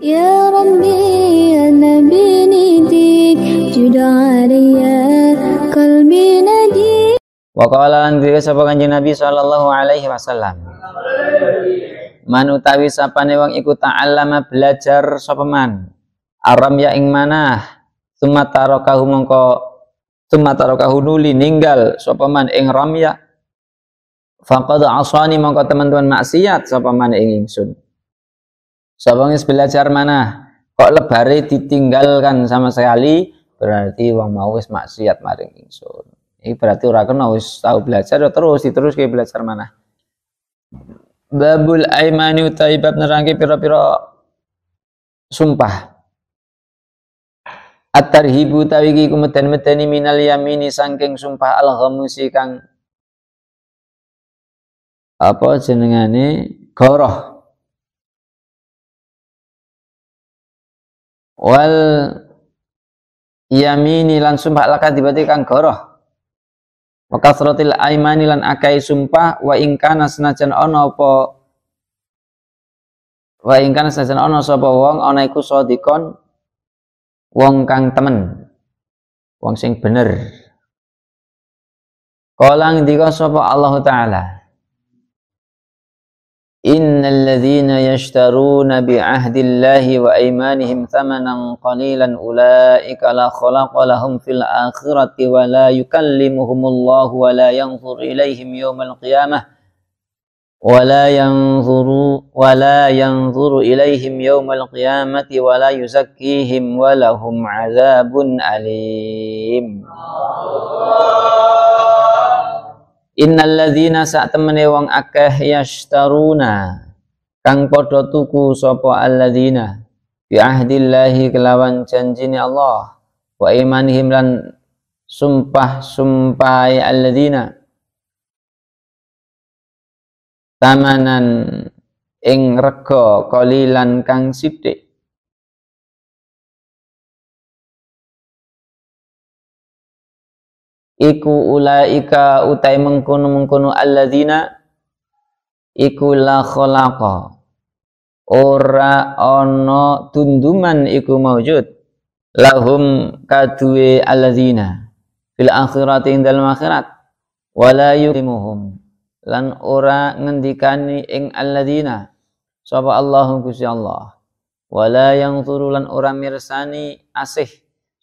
يا ربي يا نبي نديك جدار sapa kanjeng Nabi sallallahu alaihi wasallam Man utawi sapane wong iku ta'allama belajar sapa man aram ya ing manah summa mongko summa nuli ninggal sapa man ing ramya faqad asani mongko teman-teman maksiat sapa man ing ingsun Sawangis belajar mana? Kok lebari ditinggalkan sama sekali? Berarti wong mau wis maksiat maring ingsun. Ini berarti ora kena wis tau belajar ya terus terus ke belajar mana? Babul aimani utai bab nerangke pira-pira sumpah. At-tarhibu ki kumeten-meteni minal yamini sangking sumpah al-ghamusi kang apa jenengane goroh wal yamini lan sumpah lakat tiba kang goroh maka serotil aimani lan akai sumpah wa ingkana senajan ono po wa ingkana senajan ono sapa wong ana iku sadikon wong kang temen wong sing bener kolang ngendika sapa Allah taala إن الذين يشترون بعهد الله وأيمانهم ثمنا قليلا أولئك لا خلق لهم في الآخرة ولا يكلمهم الله ولا ينظر إليهم يوم القيامة ولا ينظر ولا ينظر إليهم يوم القيامة ولا يزكيهم ولهم عذاب أليم Innalladzina sak temene wong akeh yashtaruna kang padha tuku sapa alladzina bi ahdillahi kelawan janjine Allah wa imanihim lan sumpah sumpai alladzina tamanan ing rega qalilan kang sithik iku ulaika utai mengkono mengkono alladzina iku la khalaqa ora ana tunduman iku maujud lahum kadue alladzina fil akhirati indal akhirat wala yuqimuhum lan ora ngendikani ing alladzina sapa Allahum Gusti Allah wala yang turulan ora mirsani asih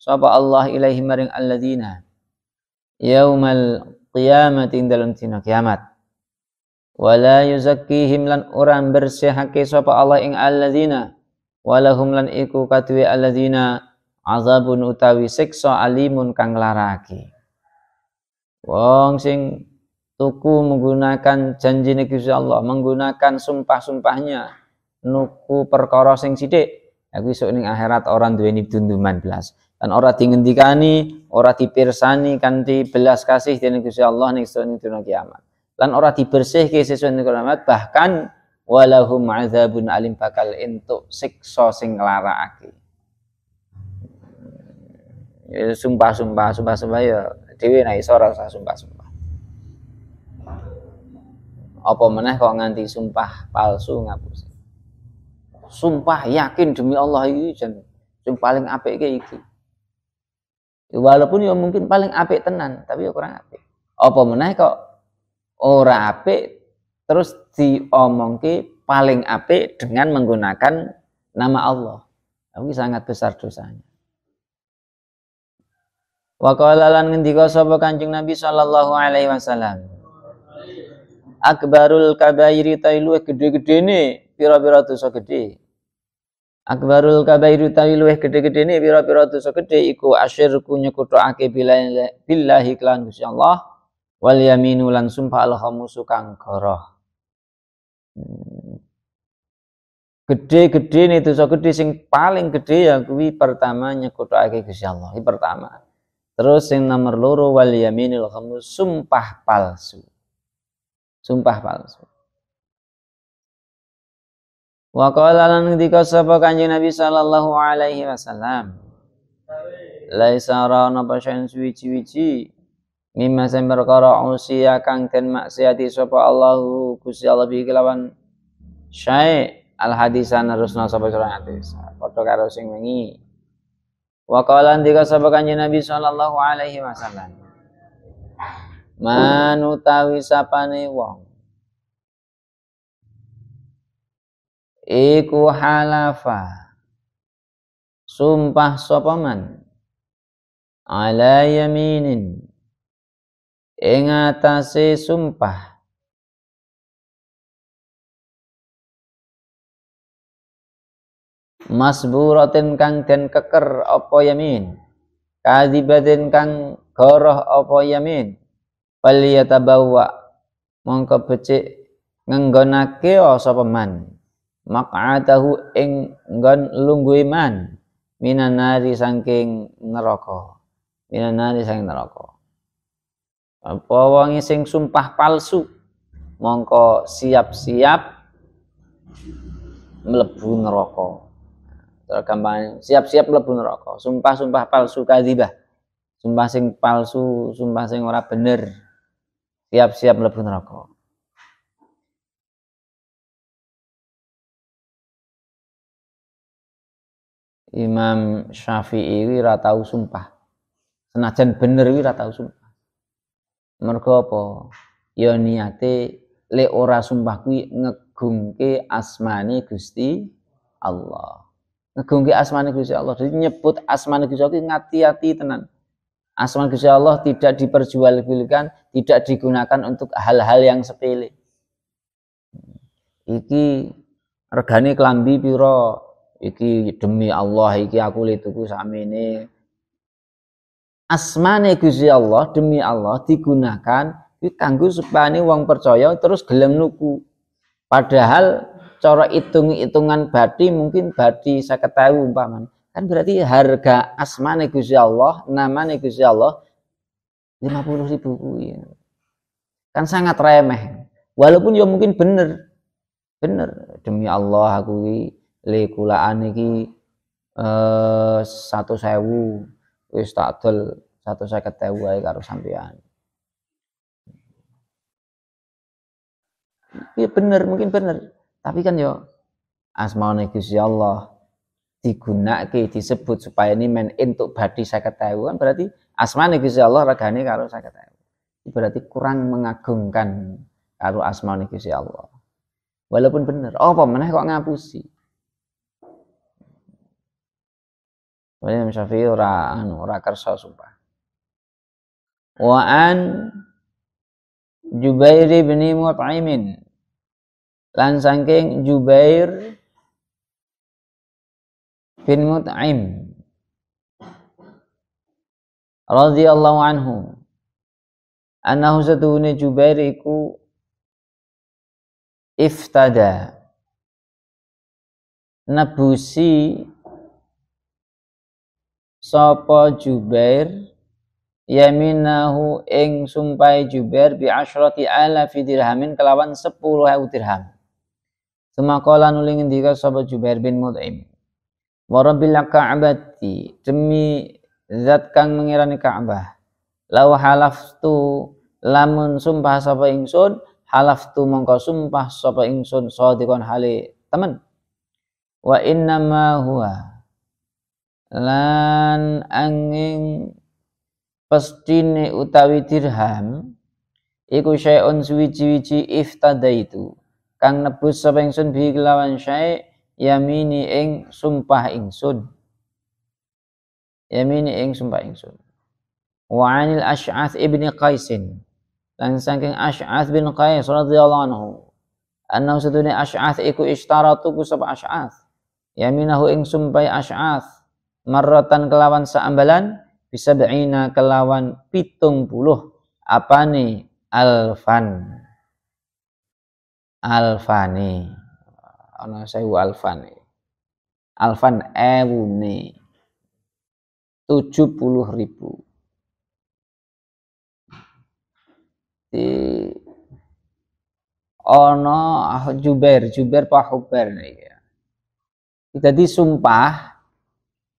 sapa Allah ilaihi maring alladzina yaumal qiyamati dalam dina kiamat wala yuzakkihim lan orang bersihake sapa Allah ing alladzina walahum lan iku katwi alladzina azabun utawi siksa alimun kang laraki wong sing tuku menggunakan janji negeri Allah menggunakan sumpah-sumpahnya nuku perkara sing sithik aku esuk ning akhirat orang duweni dunduman blas dan ora dingendikani ora dipirsani kanthi belas kasih dening Gusti Allah ning dina kiamat lan ora dibersihke sesuai ning kiamat bahkan walahum azabun alim bakal entuk siksa sing lara aki ya, sumpah sumpah sumpah sumpah ya dhewe naik iso ora sumpah sumpah apa meneh kau nganti sumpah palsu ngapus sumpah yakin demi Allah iki jan sing paling apik iki Ya, walaupun ya mungkin paling apik tenan tapi ya kurang apik apa meneh kok ora apik terus diomongke paling apik dengan menggunakan nama Allah tapi sangat besar dosanya wa qala lan ngendika sapa kanjeng Nabi sallallahu alaihi wasallam akbarul kabairi tailu gede-gedene pira-pira dosa gede Akbarul kabairu tawi luweh gede-gede ini pira-pira dosa gedhe iku asyirku nyekuthokake billahi billahi klan Gusti Allah wal yaminu lan sumpah al khamusu kang goroh. Hmm. Gedhe-gedhe ini dosa gedhe sing paling gede ya kuwi pertama nyekuthokake Gusti Allah. Iki pertama. Terus yang nomor loro wal yaminul khamus sumpah palsu. Sumpah palsu. Wa qala lan ngendika sapa Kanjeng Nabi sallallahu alaihi wasallam. Laisa ra napa sing suwi mimma sembar karo usia kang den maksiati sapa Allahu Gusti Allah bi kelawan syai al hadisan rusna sapa surah hadis. Padha karo sing wingi. Wa qala ndika sapa Kanjeng Nabi sallallahu alaihi wasallam. Manutawi sapane wong iku halafa sumpah sopaman ala yaminin ing sumpah masburatin kang den keker apa yamin kadzibatin kang goroh apa yamin fal bawa mongko becik ngenggonake sapa man maq'atahu ing nggon lunggu iman minan nari saking neraka minan nari saking neraka apa wong sing sumpah palsu mongko siap-siap mlebu neraka gampang siap-siap mlebu neraka sumpah-sumpah palsu kadzibah sumpah sing palsu sumpah sing ora bener siap-siap mlebu neraka Imam Syafi'i ini ratau sumpah. Senajan bener ini ratau sumpah. Mergo apa? Ya niate le ora sumpah kuwi ngegungke asmani Gusti Allah. Ngegungke asmani Gusti Allah. Jadi nyebut asmane Gusti Allah ngati-ati tenan. asmani Gusti Allah tidak diperjualbelikan, tidak digunakan untuk hal-hal yang sepele. Iki regane klambi piro, iki demi Allah iki aku li tuku samene asmane Gusti Allah demi Allah digunakan iki kanggo supane wong percaya terus gelem nuku padahal cara hitung-hitungan badi mungkin badi saya ketahui umpaman kan berarti harga asmane Gusti Allah namane Gusti Allah 50 ribu ya. kan sangat remeh walaupun ya mungkin bener bener demi Allah aku lekulaan iki eh satu sewu wis tak dol satu saya ewu ae karo sampean. Iya bener, mungkin bener. Tapi kan yo asmaune Gusti Allah digunakan, disebut supaya ini men untuk badi saya ewu kan berarti asmane Gusti Allah ragani karo saya Berarti kurang mengagungkan karo asmaul Gusti Allah. Walaupun bener, oh apa meneh kok ngapusi? Imam Syafi'i ora hmm. anu ora kersa sumpah. Wa an Jubair bin Mut'imin lan saking Jubair bin Mut'im radhiyallahu anhu annahu satuhune Jubair iku iftada nebusi Sopo Jubair yaminahu ing sumpai Jubair bi asyrati alafi dirhamin kelawan sepuluh ewu dirham. Semakola nuling ngendika sapa Jubair bin Mut'im. Wa rabbil ka'bati demi zat kang mengirani Ka'bah. Lau halaftu lamun sumpah sapa ingsun halaftu mongko sumpah sapa ingsun sadiqan hale temen. Wa innama ma huwa lan angin pestine utawi dirham iku syai'un suwici-wici iftada itu kang nebus sapa ingsun bi kelawan syai' yamini ing sumpah ingsun yamini ing sumpah ingsun wa anil asy'ath ibni qaisin lan saking asy'ath bin qais radhiyallahu anhu annahu satune asy'ath iku ishtaratu ku sapa asy'ath yaminahu ing sumpah asy'ath marrotan kelawan seambalan bisa beina kelawan pitung puluh apa nih alfan alfani ana sewu alfani alfan ewuni tujuh puluh ribu di ono juber juber pak huber nih ya jadi sumpah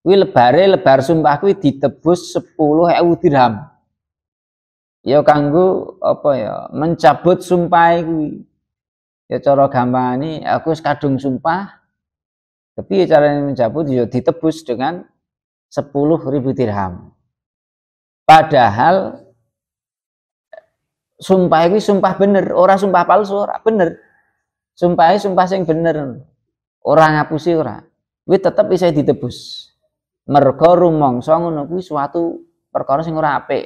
kuwi lebare lebar sumpah kuwi ditebus 10.000 dirham. Ya Kanggu apa ya mencabut sumpah kuwi. Ya cara gampangane aku wis kadung sumpah. Tapi ya caranya mencabut ya ditebus dengan sepuluh ribu dirham. Padahal sumpah itu sumpah bener, ora sumpah palsu, ora bener. Sumpah e sumpah yang bener. Ora ngapusi ora. Kuwi tetep bisa ditebus mergo rumangsa ngono kuwi suatu perkara sing ora apik.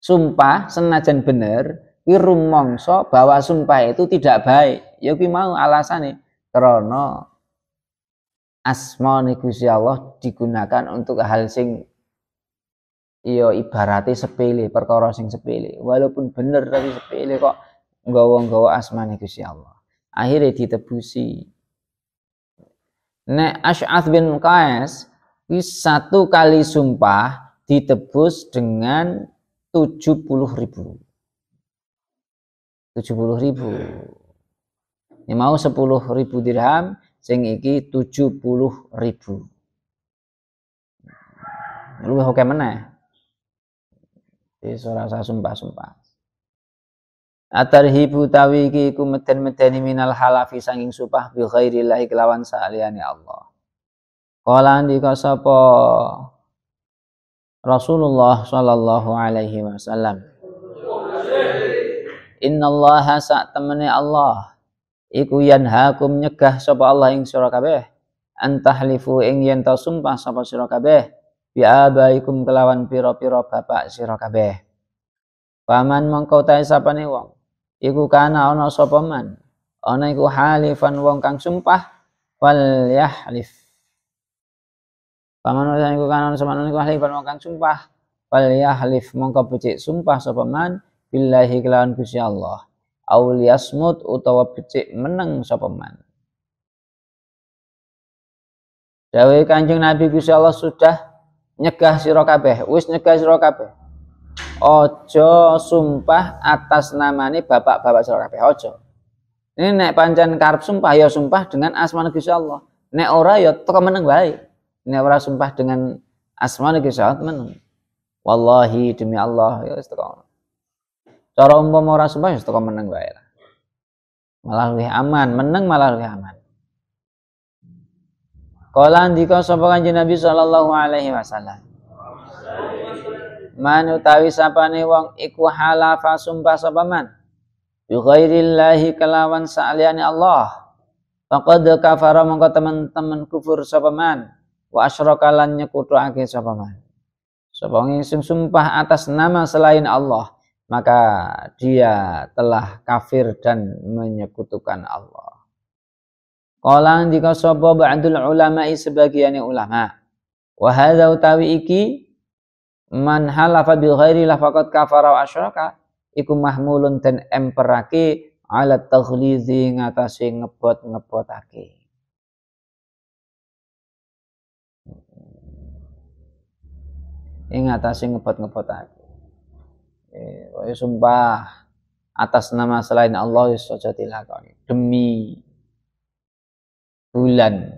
Sumpah senajan bener, kuwi rumangsa bahwa sumpah itu tidak baik. Ya kuwi mau alasane karena asma Gusti Allah digunakan untuk hal sing iya ibaratnya sepele, perkara sing sepele. Walaupun bener tapi sepele kok nggawa-nggawa asmane Gusti Allah. Akhirnya ditebusi. Nek Ash'ath bin Qais satu kali sumpah ditebus dengan 70 ribu. 70 ribu. Ini mau 10 ribu dirham, sing iki 70 ribu. Lu oke mana? Di suara saya sumpah-sumpah. Atar hibu tawi iki ku meden-medeni minal halafi sanging sumpah bi ghairi kelawan sa'aliani ya Allah. Kala andika sapa Rasulullah sallallahu alaihi wasallam. Inna Allah sak temene Allah iku yan hakum nyegah sapa Allah ing sira kabeh antahlifu ing yen ta sumpah sapa sira kabeh bi abaikum kelawan pira-pira bapak sira kabeh. Paman mongko sapa sapane wong iku kana ana sapa man ana iku halifan wong kang sumpah wal yahlif Paman usan iku kanan semanun iku ahli bal makan sumpah. Wal yahlif mongko pecik sumpah sapa man billahi kelawan Gusti Allah. Aul yasmut utawa pecik meneng sapa man. Dawuh Kanjeng Nabi Gusti Allah sudah nyegah sira kabeh, wis nyegah sira kabeh. Ojo sumpah atas nama ini bapak-bapak sira kabeh, ojo. Ini nek pancen karep sumpah ya sumpah dengan asma Gusti Allah. Nek ora ya meneng baik ini ora sumpah dengan asmane ki men wallahi demi Allah ya istiqomah. cara umpama ora sumpah ya teko meneng wae malah lebih aman meneng malah lebih aman Kala andika sapa kanjeng Nabi sallallahu alaihi wasallam Man utawi sapane wong iku halafa sumpah sapa man bi ghairillahi kelawan saliyane Allah faqad kafara mongko teman-teman kufur sapa man wa asyraka lan nyekutuake sapa man sapa sumpah atas nama selain Allah maka dia telah kafir dan menyekutukan Allah Kala jika sapa ba'dul ulama'i sebagian ulama wa hadza utawi iki man halafa bil ghairi lafaqat kafara wa asyraka iku mahmulun dan emperake ala taghlizi ngatasi ngebot ngebotake yang ngatasi ngebot-ngebotake. Eh, sumpah atas nama selain Allah wis ya kau dilakoni. Demi bulan,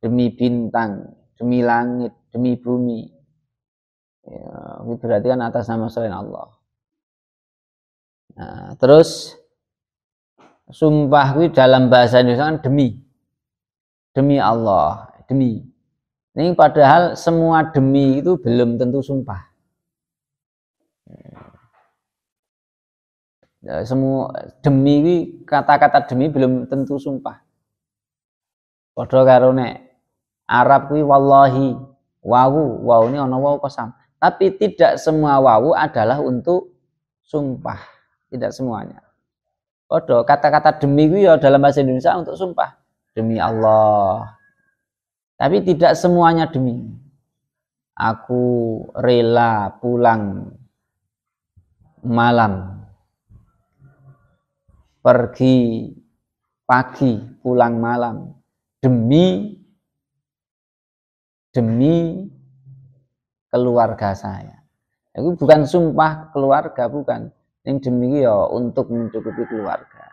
demi bintang, demi langit, demi bumi. Ya, ini berarti kan atas nama selain Allah. Nah, terus sumpah dalam bahasa Indonesia kan demi demi Allah, demi ini padahal semua demi itu belum tentu sumpah. Ya, semua demi kata-kata demi belum tentu sumpah. Padha karo nek Arab kuwi wallahi, wawu, wawu ini ana wawu kosam. Tapi tidak semua wawu adalah untuk sumpah, tidak semuanya. Padha kata-kata demi kuwi ya dalam bahasa Indonesia untuk sumpah. Demi Allah, tapi tidak semuanya demi. Aku rela pulang malam, pergi pagi, pulang malam demi demi keluarga saya. Itu bukan sumpah keluarga, bukan. Yang demi ya untuk mencukupi keluarga.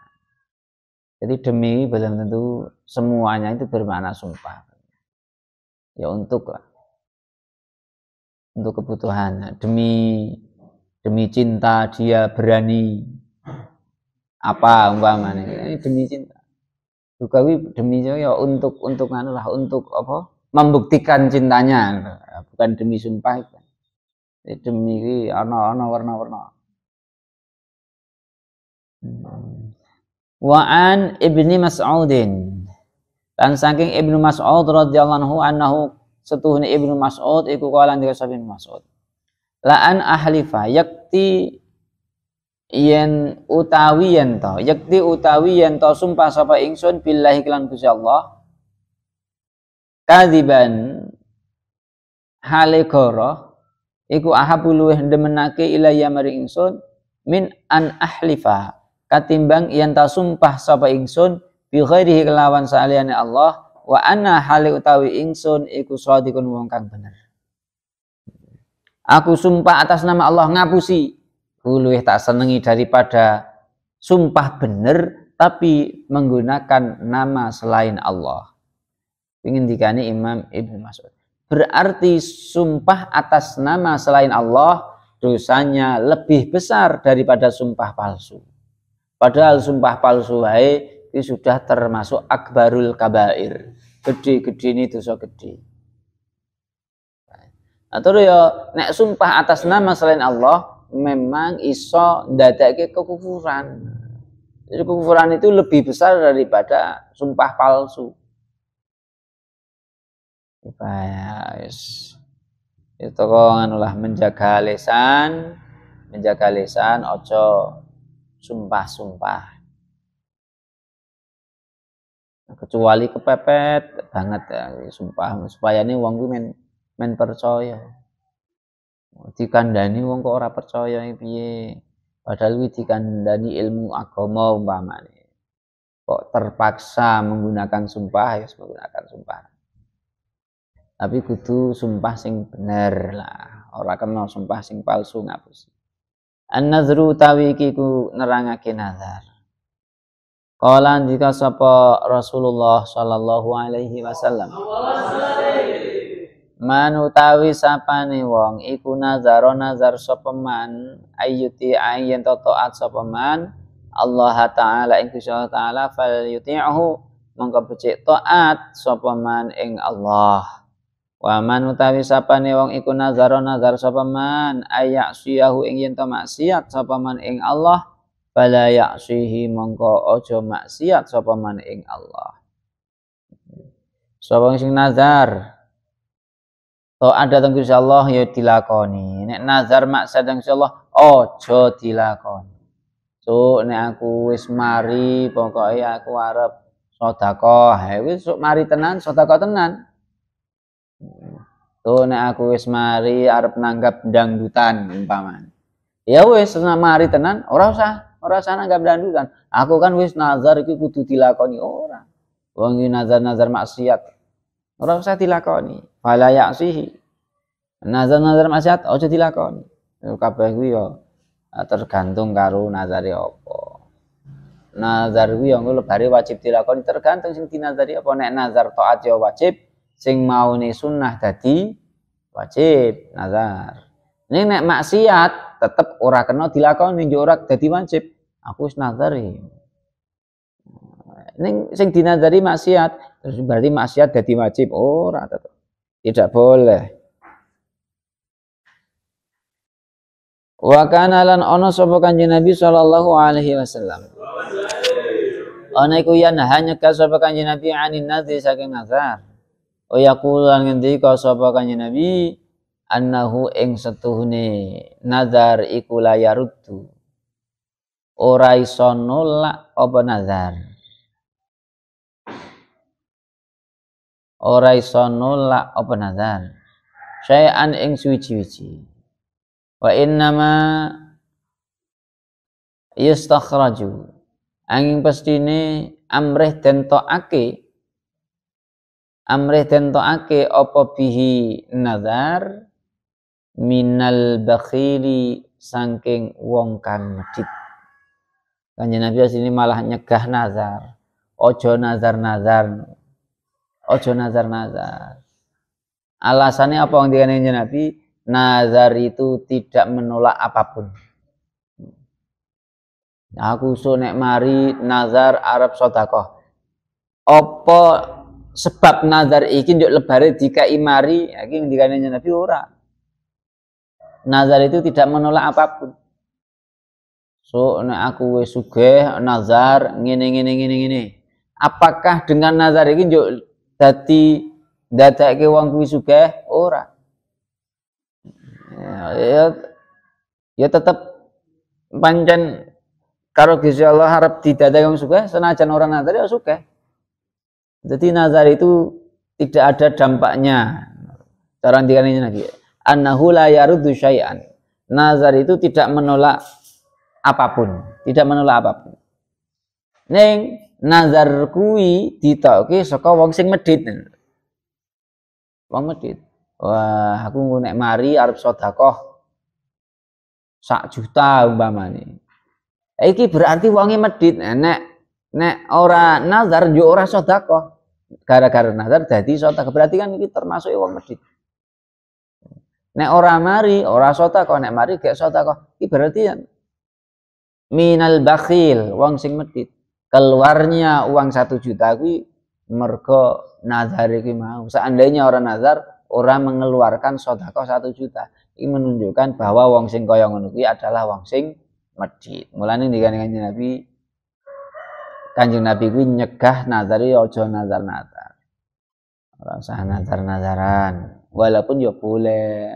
Jadi demi belum tentu semuanya itu bermakna sumpah ya untuk lah untuk kebutuhan nah, demi demi cinta dia berani apa umpamanya ini demi cinta juga demi ya untuk untuk anu lah untuk apa membuktikan cintanya nah, bukan demi sumpah kan demi ana ana warna-warna hmm. Waan Ibni Mas'udin Lan saking Ibnu Mas'ud radhiyallahu anhu annahu setuhne Ibnu Mas'ud iku kala ndika sapa Ibnu Mas'ud. La an ahlifa yakti yen utawi yen to yakti utawi yen to sumpah sapa ingsun billahi kelan Gusti Allah kadiban hale goro iku ahabu luweh demenake ilayya maring ingsun min an ahlifa katimbang yen ta sumpah sapa ingsun bi ghairihi kelawan saliyane Allah wa anna hali utawi ingsun iku shadiqun wong kang bener. Aku sumpah atas nama Allah ngapusi. Kuluih tak senengi daripada sumpah bener tapi menggunakan nama selain Allah. Ingin dikani Imam Ibnu Mas'ud. Berarti sumpah atas nama selain Allah dosanya lebih besar daripada sumpah palsu. Padahal sumpah palsu hai itu sudah termasuk akbarul kabair. Gede-gede ini dosa gede. Atau nah, ya nek sumpah atas nama selain Allah memang iso datake kekufuran. Jadi kekufuran itu lebih besar daripada sumpah palsu. Bayas. Itu anu lah menjaga lesan, menjaga lesan ojo sumpah-sumpah kecuali kepepet banget ya sumpah supaya ini uang men men percaya dani uang kok ora percaya piye padahal jika dani ilmu agama umpama ini kok terpaksa menggunakan sumpah ya menggunakan sumpah tapi kudu sumpah sing bener lah ora kenal sumpah sing palsu ngapus an-nazru tawiki ku nerangake nazar Kala jika sapa Rasulullah sallallahu alaihi wasallam. Man utawi sapane wong iku nazaro nazar sapa man ayyuti ayyan to taat sapa man Allah taala ing Allah taala fal yuti'hu mongko becik taat sapa man ing Allah. Wa man utawi sapane wong iku nazaro nazar sapa man ayak syahu ing yen to maksiat sapa man ing Allah fala ya'sihi mongko ojo maksiat sapa man ing Allah sapa sing nazar ada teng Gusti Allah ya dilakoni nek nazar maksiat teng Gusti Allah ojo dilakoni so nek aku wis mari pokoke aku arep sedekah wis so, mari tenan sedekah tenan so nek aku wis mari arep nanggap dangdutan umpama. ya wis mari tenan ora usah Orang sana nggak berlanjutan. Aku kan wis nazar itu kudu dilakoni orang. wangi nazar-nazar maksiat. orang usah dilakoni. Fala ya'sihi. Nazar-nazar maksiat aja dilakoni. Kabeh kuwi ya tergantung karo nazare apa. Nazar kuwi ya lebare wajib dilakoni tergantung sing dinazari apa nek nazar taat ya wajib, sing maune sunnah dadi wajib nazar. Ini nek maksiat tetap ora kena dilakoni yo ora dadi wajib. Aku wis nazari. Ning sing dinazari maksiat, terus berarti maksiat dadi wajib ora tetep. Tidak boleh. Wa kana lan ana sapa Kanjeng Nabi sallallahu alaihi wasallam. Ana iku yen hanya ka sapa Kanjeng Nabi anin nadzi saking nazar. oh yaqulan ngendi ka sapa Kanjeng Nabi annahu ing setuhne nazar iku layaruddu ora iso nolak apa nazar ora iso nolak apa nazar syai'an ing suci-suci wa innama yustakhraju angin pastine amrih den toake amrih den toake apa bihi nazar minal bakhili sangking wong kang medit. Kanjeng Nabi sini malah nyegah nazar. Ojo nazar-nazar. Ojo nazar-nazar. Alasannya apa yang dikandungnya Nabi? Nazar itu tidak menolak apapun. Aku sunek mari nazar Arab sodakoh. Apa sebab nazar iki yuk lebari dikai mari iki ngendikane Nabi ora nazar itu tidak menolak apapun so aku suge nazar ngene ngene ngene ngene apakah dengan nazar ini jadi dadi ke wong kuwi suge ora ya, ya, ya tetap panjen karo Gusti Allah harap didadake wong suge senajan orang nazar ya suge. jadi nazar itu tidak ada dampaknya cara ngendikane Ya annahu la yaruddu syai'an. Nazar itu tidak menolak apapun, tidak menolak apapun. Neng, nazar kuwi ditokke saka wong sing medhit. Wong medhit. Wah, aku nek mari arep sedekah sak juta umpamane. Iki berarti wonge medhit. Nah, nek nek ora nazar yo ora sedekah. Gara-gara nazar dadi sedekah. Berarti kan iki termasuk wong medhit. Nek ora mari, ora kok. nek mari gak sota kok. Iki berarti ya minal bakhil, wong sing medit. Keluarnya uang satu juta kuwi mergo nazar iki mau. Seandainya orang nazar, orang mengeluarkan kau satu juta. Ini menunjukkan bahwa wong sing kaya ngono kuwi adalah wong sing medit. Mulane dengan Kanjeng Nabi Kanjeng Nabi kuwi nyegah nazari ojo nazar-nazar. Ora usah nazar-nazaran walaupun ya boleh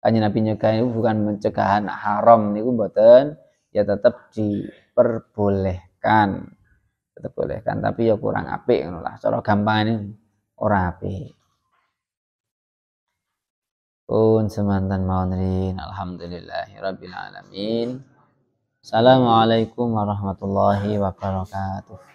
hanya Nabi nyegah itu bukan mencegahan haram niku mboten ya tetap diperbolehkan tetap bolehkan tapi ya kurang api ngono lah cara gampang ini ora apik pun semantan mawon alhamdulillahirabbil alamin Assalamualaikum warahmatullahi wabarakatuh